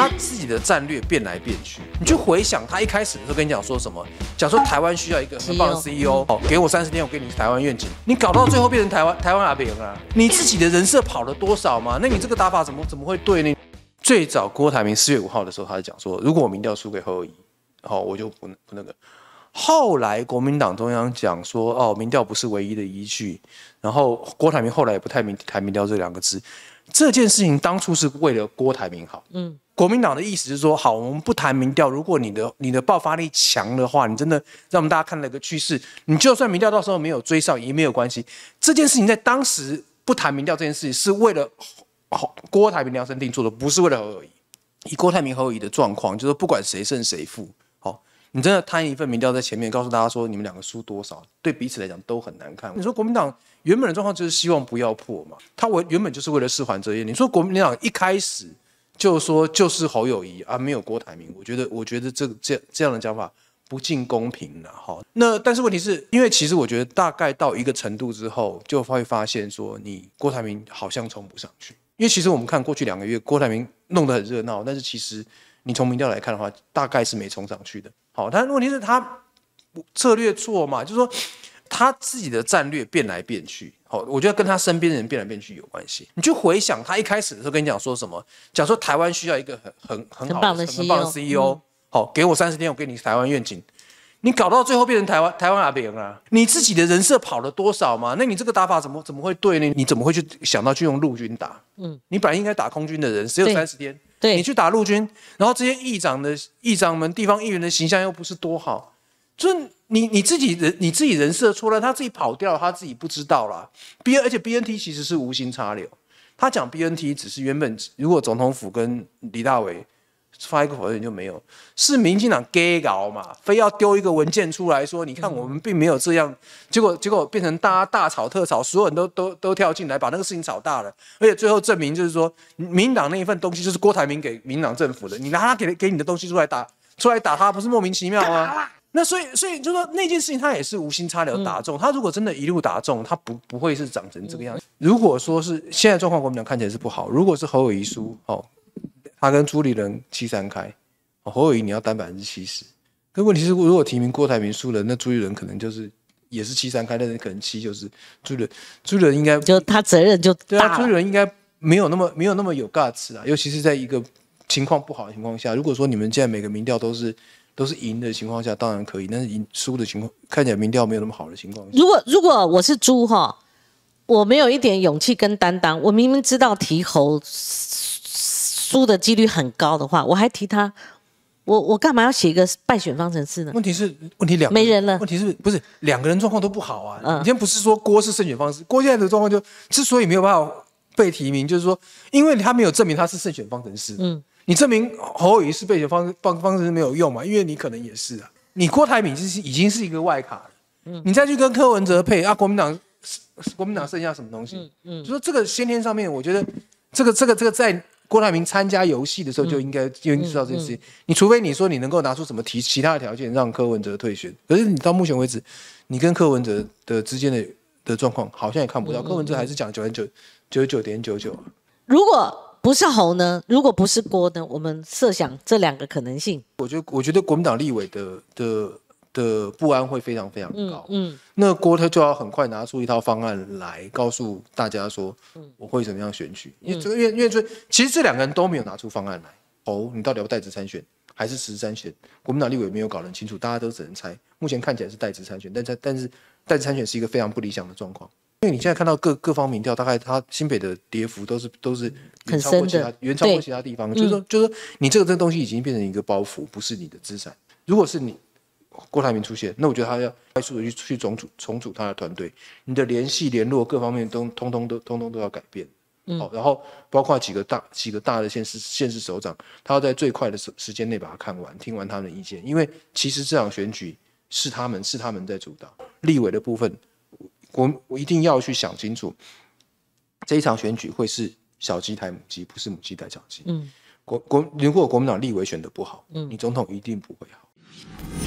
他自己的战略变来变去，你去回想他一开始的时候跟你讲说什么？讲说台湾需要一个很棒的 CEO，好，给我三十天，我给你台湾愿景。你搞到最后变成台湾台湾阿扁了，你自己的人设跑了多少嘛？那你这个打法怎么怎么会对？呢？最早郭台铭四月五号的时候，他就讲说，如果我民调输给侯友宜，好，我就不不那个。后来国民党中央讲说，哦，民调不是唯一的依据。然后郭台铭后来也不太明台民调这两个字。这件事情当初是为了郭台铭好，嗯。国民党的意思是说，好，我们不谈民调。如果你的你的爆发力强的话，你真的让我们大家看到了一个趋势。你就算民调到时候没有追上，也没有关系。这件事情在当时不谈民调这件事情，是为了好郭台铭量身定做的，不是为了而已。以郭台铭何而已的状况，就是不管谁胜谁负，好，你真的摊一份民调在前面，告诉大家说你们两个输多少，对彼此来讲都很难看。你说国民党原本的状况就是希望不要破嘛，他为原本就是为了释缓这一。你说国民党一开始。就说，就是侯友谊啊，没有郭台铭，我觉得，我觉得这个这这样的讲法不尽公平了。好，那但是问题是因为其实我觉得大概到一个程度之后，就会发现说，你郭台铭好像冲不上去，因为其实我们看过去两个月，郭台铭弄得很热闹，但是其实你从民调来看的话，大概是没冲上去的。好，但问题是他策略错嘛，就是说他自己的战略变来变去。好，我觉得跟他身边的人变来变去有关系。你去回想他一开始的时候跟你讲说什么？讲说台湾需要一个很很很好的很棒的 CEO。好，给我三十天，我给你台湾愿景。你搞到最后变成台湾台湾阿扁啊？你自己的人设跑了多少嘛？那你这个打法怎么怎么会对呢？你怎么会去想到去用陆军打？嗯，你本来应该打空军的人，只有三十天。对，你去打陆军，然后这些议长的议长们、地方议员的形象又不是多好。就你你自己人你自己人设错了，他自己跑掉他自己不知道了。B 而且 B N T 其实是无心插柳，他讲 B N T 只是原本如果总统府跟李大为发一个否认就没有，是民进党给搞嘛，非要丢一个文件出来说你看我们并没有这样，结果结果变成大家大吵特吵，所有人都都都跳进来把那个事情吵大了，而且最后证明就是说民进党那一份东西就是郭台铭给民进党政府的，你拿他给给你的东西出来打出来打他不是莫名其妙吗？那所以，所以就说那件事情，他也是无心插柳打中。他如果真的一路打中，他不不会是长成这个样。子。如果说是现在状况，国民党看起来是不好。如果是侯友谊输，哦，他跟朱立伦七三开，侯友谊你要担百分之七十。可问题是，如果提名郭台铭输了，那朱立伦可能就是也是七三开，但是可能七就是朱立，朱立伦应该就他责任就大。朱立伦应该没有那么没有那么有尬次啊，尤其是在一个情况不好的情况下。如果说你们现在每个民调都是。都是赢的情况下，当然可以。但是赢输的情况，看起来民调没有那么好的情况。如果如果我是猪哈，我没有一点勇气跟担当，我明明知道提侯输的几率很高的话，我还提他，我我干嘛要写一个败选方程式呢？问题是问题两没人了。问题是不是两个人状况都不好啊？嗯，今天不是说郭是胜选方式，郭现在的状况就之所以没有办法被提名，就是说因为他没有证明他是胜选方程式。嗯。你证明侯友是被选方方方式没有用嘛？因为你可能也是啊。你郭台铭是已经是一个外卡了，嗯，你再去跟柯文哲配，啊，国民党国民党剩下什么东西？嗯嗯，就说这个先天上面，我觉得这个这个这个在郭台铭参加游戏的时候就应该就应该知道这件事情。你除非你说你能够拿出什么提其他的条件让柯文哲退选，可是你到目前为止，你跟柯文哲的之间的的状况好像也看不到，柯文哲还是讲九点九九九点九九。如果不是侯呢？如果不是郭呢？我们设想这两个可能性。我觉得，我觉得国民党立委的的的不安会非常非常高。嗯，那郭他就要很快拿出一套方案来告诉大家说，我会怎么样选举？因为这个，因为因为这其实这两个人都没有拿出方案来。侯，你到底要代职参选还是实时参选？国民党立委没有搞得很清楚，大家都只能猜。目前看起来是代职参选，但但但是代职参选是一个非常不理想的状况。因为你现在看到各各方民调，大概它新北的跌幅都是都是超过其他远超过其他地方。就是说，就是说，你这个这东西已经变成一个包袱，不是你的资产。如果是你郭台铭出现，那我觉得他要快速的去去重组重组他的团队，你的联系联络各方面都通通都通通都要改变。好，然后包括几个大几个大的现实现实首长，他要在最快的时间内把它看完，听完他们的意见。因为其实这场选举是他们是他们在主导立委的部分。我我一定要去想清楚，这一场选举会是小鸡抬母鸡，不是母鸡台小鸡。嗯，国国如果国民党立委选的不好，你总统一定不会好。